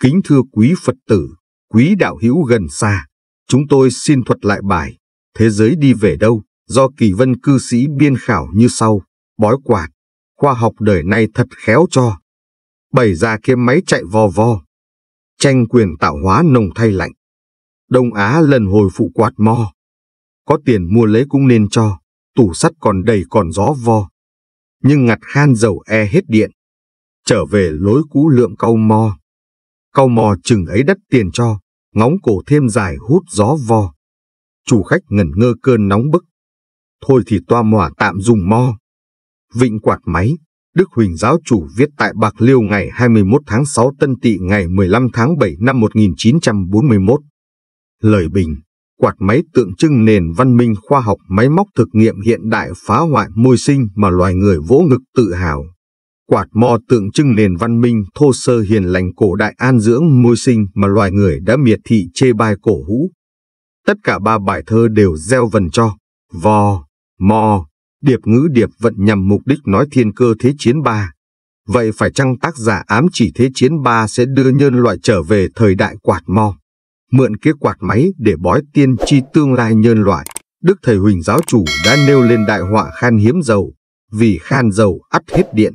Kính thưa quý Phật tử, quý đạo hữu gần xa, chúng tôi xin thuật lại bài Thế giới đi về đâu do kỳ vân cư sĩ biên khảo như sau. Bói quạt, khoa học đời nay thật khéo cho. Bảy già kia máy chạy vò vò. Tranh quyền tạo hóa nồng thay lạnh. Đông Á lần hồi phụ quạt mo có tiền mua lấy cũng nên cho, tủ sắt còn đầy còn gió vo. Nhưng ngặt han dầu e hết điện. Trở về lối cũ lượm câu mò. câu mò chừng ấy đắt tiền cho, ngóng cổ thêm dài hút gió vo. Chủ khách ngẩn ngơ cơn nóng bức. Thôi thì toa mòa tạm dùng mò Vịnh quạt máy, Đức Huỳnh giáo chủ viết tại Bạc Liêu ngày 21 tháng 6 tân tỵ ngày 15 tháng 7 năm 1941. Lời bình quạt máy tượng trưng nền văn minh khoa học máy móc thực nghiệm hiện đại phá hoại môi sinh mà loài người vỗ ngực tự hào. Quạt mò tượng trưng nền văn minh thô sơ hiền lành cổ đại an dưỡng môi sinh mà loài người đã miệt thị chê bai cổ hũ. Tất cả ba bài thơ đều gieo vần cho, vò, mò, điệp ngữ điệp vận nhằm mục đích nói thiên cơ thế chiến ba. Vậy phải chăng tác giả ám chỉ thế chiến ba sẽ đưa nhân loại trở về thời đại quạt mò? mượn kế quạt máy để bói tiên tri tương lai nhân loại. Đức Thầy Huỳnh Giáo Chủ đã nêu lên đại họa khan hiếm dầu, vì khan dầu ắt hết điện.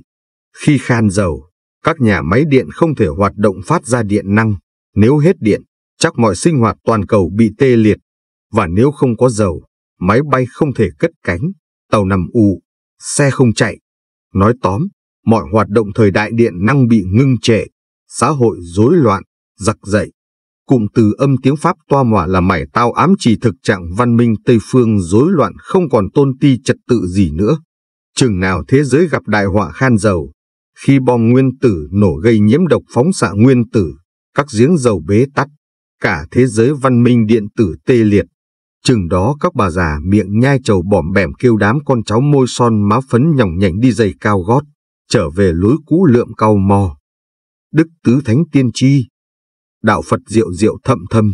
Khi khan dầu, các nhà máy điện không thể hoạt động phát ra điện năng. Nếu hết điện, chắc mọi sinh hoạt toàn cầu bị tê liệt. Và nếu không có dầu, máy bay không thể cất cánh, tàu nằm ù, xe không chạy. Nói tóm, mọi hoạt động thời đại điện năng bị ngưng trệ, xã hội rối loạn, giặc dậy cụm từ âm tiếng Pháp toa mỏa là mảy tao ám chỉ thực trạng văn minh Tây Phương rối loạn không còn tôn ti trật tự gì nữa. Chừng nào thế giới gặp đại họa khan dầu, khi bom nguyên tử nổ gây nhiễm độc phóng xạ nguyên tử, các giếng dầu bế tắt, cả thế giới văn minh điện tử tê liệt. Chừng đó các bà già miệng nhai trầu bỏm bẻm kêu đám con cháu môi son má phấn nhỏng nhảnh đi giày cao gót, trở về lối cũ lượm cau mò. Đức Tứ Thánh Tiên Tri đạo Phật diệu diệu thậm thâm.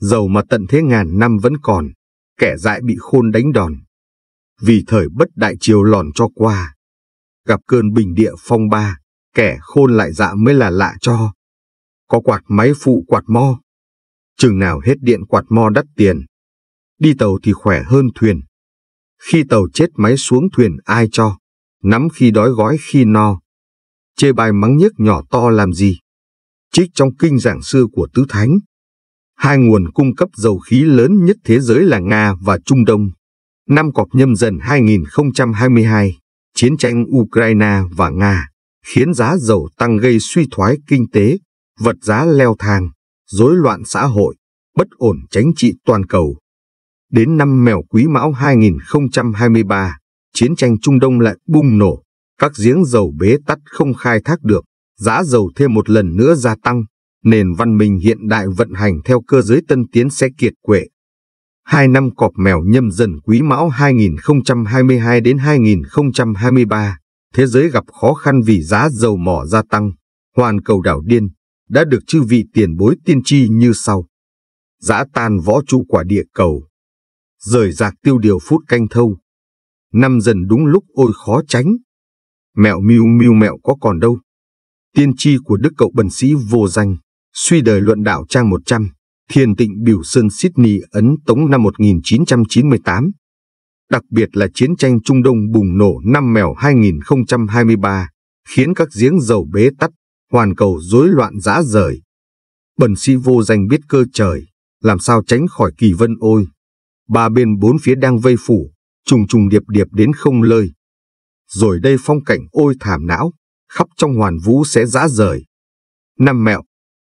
Dầu mà tận thế ngàn năm vẫn còn, kẻ dại bị khôn đánh đòn. Vì thời bất đại chiều lòn cho qua, gặp cơn bình địa phong ba, kẻ khôn lại dạ mới là lạ cho. Có quạt máy phụ quạt mo, chừng nào hết điện quạt mo đắt tiền. Đi tàu thì khỏe hơn thuyền. Khi tàu chết máy xuống thuyền ai cho, nắm khi đói gói khi no. Chê bài mắng nhức nhỏ to làm gì trích trong kinh giảng xưa của Tứ Thánh. Hai nguồn cung cấp dầu khí lớn nhất thế giới là Nga và Trung Đông. Năm cọp nhâm dần 2022, chiến tranh Ukraine và Nga khiến giá dầu tăng gây suy thoái kinh tế, vật giá leo thang, rối loạn xã hội, bất ổn chính trị toàn cầu. Đến năm mèo quý mão 2023, chiến tranh Trung Đông lại bùng nổ, các giếng dầu bế tắt không khai thác được, giá dầu thêm một lần nữa gia tăng, nền văn minh hiện đại vận hành theo cơ giới tân tiến sẽ kiệt quệ. Hai năm cọp mèo nhâm dần quý mão 2022 đến 2023, thế giới gặp khó khăn vì giá dầu mỏ gia tăng, hoàn cầu đảo điên, đã được chư vị tiền bối tiên tri như sau. Giã tan võ trụ quả địa cầu. Rời rạc tiêu điều phút canh thâu. Năm dần đúng lúc ôi khó tránh. Mẹo miu miu mẹo có còn đâu tiên tri của đức cậu bần sĩ vô danh, suy đời luận đạo trang 100, thiền tịnh biểu sơn Sydney Ấn Tống năm 1998. Đặc biệt là chiến tranh Trung Đông bùng nổ năm mèo 2023, khiến các giếng dầu bế tắt hoàn cầu rối loạn dã rời. Bần sĩ vô danh biết cơ trời, làm sao tránh khỏi kỳ vân ôi. Ba bên bốn phía đang vây phủ, trùng trùng điệp điệp đến không lơi. Rồi đây phong cảnh ôi thảm não, khắp trong hoàn vũ sẽ dã rời. Năm mẹo,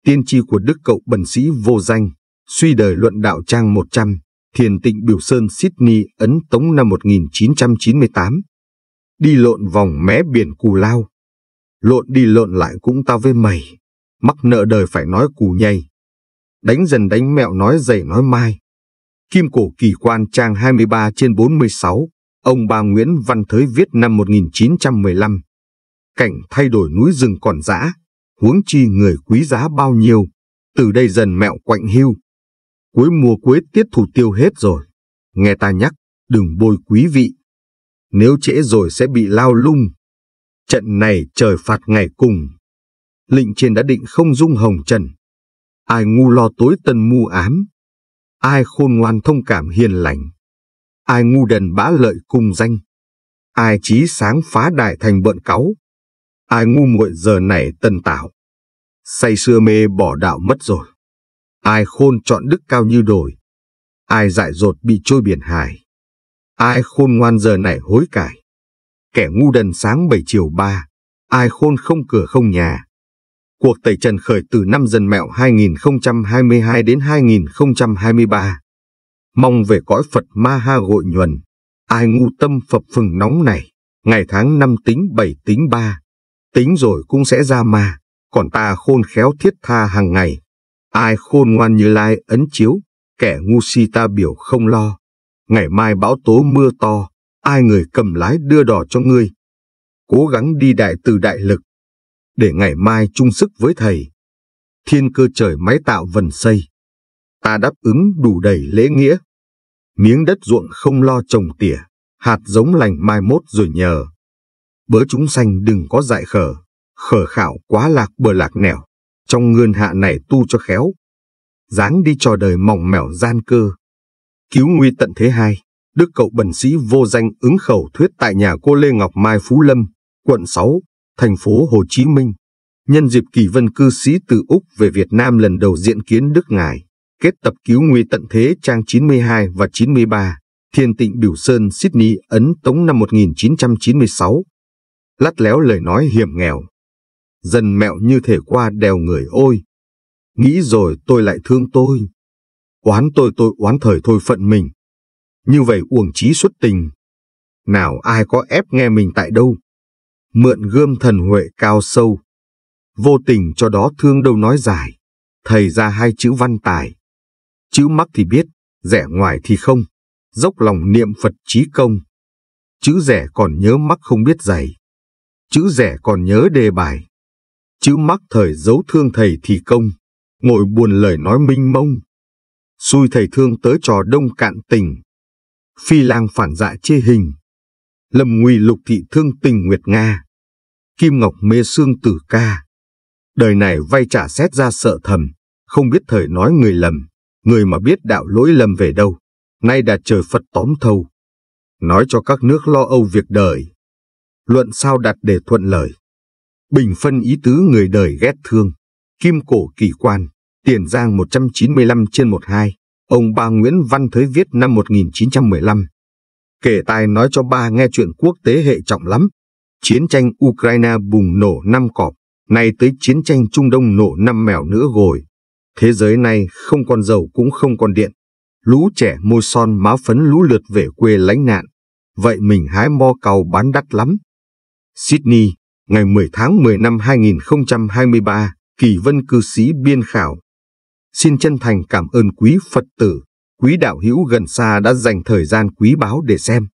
tiên tri của đức cậu bần sĩ vô danh, suy đời luận đạo trang 100, thiền tịnh biểu sơn Sydney Ấn Tống năm 1998. Đi lộn vòng mé biển cù lao. Lộn đi lộn lại cũng tao với mày, mắc nợ đời phải nói cù nhây. Đánh dần đánh mẹo nói dày nói mai. Kim cổ kỳ quan trang 23 trên 46, ông bà Nguyễn Văn Thới viết năm 1915 cảnh thay đổi núi rừng còn dã, huống chi người quý giá bao nhiêu, từ đây dần mẹo quạnh hưu. Cuối mùa cuối tiết thủ tiêu hết rồi, nghe ta nhắc, đừng bôi quý vị. Nếu trễ rồi sẽ bị lao lung. Trận này trời phạt ngày cùng. Lệnh trên đã định không dung hồng trần. Ai ngu lo tối tân mu ám. Ai khôn ngoan thông cảm hiền lành. Ai ngu đần bã lợi cùng danh. Ai trí sáng phá đại thành bận cáu. Ai ngu muội giờ này tân tạo. Say xưa mê bỏ đạo mất rồi. Ai khôn chọn đức cao như đồi. Ai dại dột bị trôi biển hải. Ai khôn ngoan giờ này hối cải. Kẻ ngu đần sáng bảy chiều ba. Ai khôn không cửa không nhà. Cuộc tẩy trần khởi từ năm dần mẹo 2022 đến 2023. Mong về cõi Phật Ma Ha gội nhuần. Ai ngu tâm phập phừng nóng này. Ngày tháng năm tính bảy tính ba tính rồi cũng sẽ ra ma, còn ta khôn khéo thiết tha hàng ngày. Ai khôn ngoan như lai ấn chiếu, kẻ ngu si ta biểu không lo. Ngày mai bão tố mưa to, ai người cầm lái đưa đò cho ngươi. Cố gắng đi đại từ đại lực, để ngày mai chung sức với thầy. Thiên cơ trời máy tạo vần xây. Ta đáp ứng đủ đầy lễ nghĩa. Miếng đất ruộng không lo trồng tỉa, hạt giống lành mai mốt rồi nhờ bớ chúng sanh đừng có dại khở, khở khảo quá lạc bờ lạc nẻo, trong ngươn hạ này tu cho khéo. Dáng đi cho đời mỏng mẻo gian cơ. Cứu nguy tận thế hai, đức cậu bần sĩ vô danh ứng khẩu thuyết tại nhà cô Lê Ngọc Mai Phú Lâm, quận 6, thành phố Hồ Chí Minh. Nhân dịp kỳ vân cư sĩ từ Úc về Việt Nam lần đầu diện kiến Đức Ngài, kết tập cứu nguy tận thế trang 92 và 93, Thiên Tịnh Biểu Sơn, Sydney, Ấn Tống năm 1996 lắt léo lời nói hiểm nghèo. Dần mẹo như thể qua đèo người ôi. Nghĩ rồi tôi lại thương tôi. Oán tôi tôi oán thời thôi phận mình. Như vậy uổng trí xuất tình. Nào ai có ép nghe mình tại đâu. Mượn gươm thần huệ cao sâu. Vô tình cho đó thương đâu nói dài. Thầy ra hai chữ văn tài. Chữ mắc thì biết, rẻ ngoài thì không. Dốc lòng niệm Phật trí công. Chữ rẻ còn nhớ mắc không biết dày chữ rẻ còn nhớ đề bài. Chữ mắc thời giấu thương thầy thì công, ngồi buồn lời nói minh mông. Xui thầy thương tới trò đông cạn tình, phi lang phản dạ chê hình. Lâm nguy lục thị thương tình Nguyệt Nga, Kim Ngọc mê xương tử ca. Đời này vay trả xét ra sợ thầm, không biết thời nói người lầm, người mà biết đạo lỗi lầm về đâu, nay đạt trời Phật tóm thâu. Nói cho các nước lo âu việc đời, luận sao đặt để thuận lời. Bình phân ý tứ người đời ghét thương, kim cổ kỳ quan, Tiền Giang 195 trên 12, ông ba Nguyễn Văn Thới viết năm 1915. Kể tai nói cho ba nghe chuyện quốc tế hệ trọng lắm. Chiến tranh Ukraine bùng nổ năm cọp, nay tới chiến tranh Trung Đông nổ năm mèo nữa rồi. Thế giới này không còn dầu cũng không còn điện. Lũ trẻ môi son má phấn lũ lượt về quê lánh nạn. Vậy mình hái mo cầu bán đắt lắm. Sydney, ngày 10 tháng 10 năm 2023, Kỳ Vân cư sĩ biên khảo. Xin chân thành cảm ơn quý Phật tử, quý đạo hữu gần xa đã dành thời gian quý báu để xem.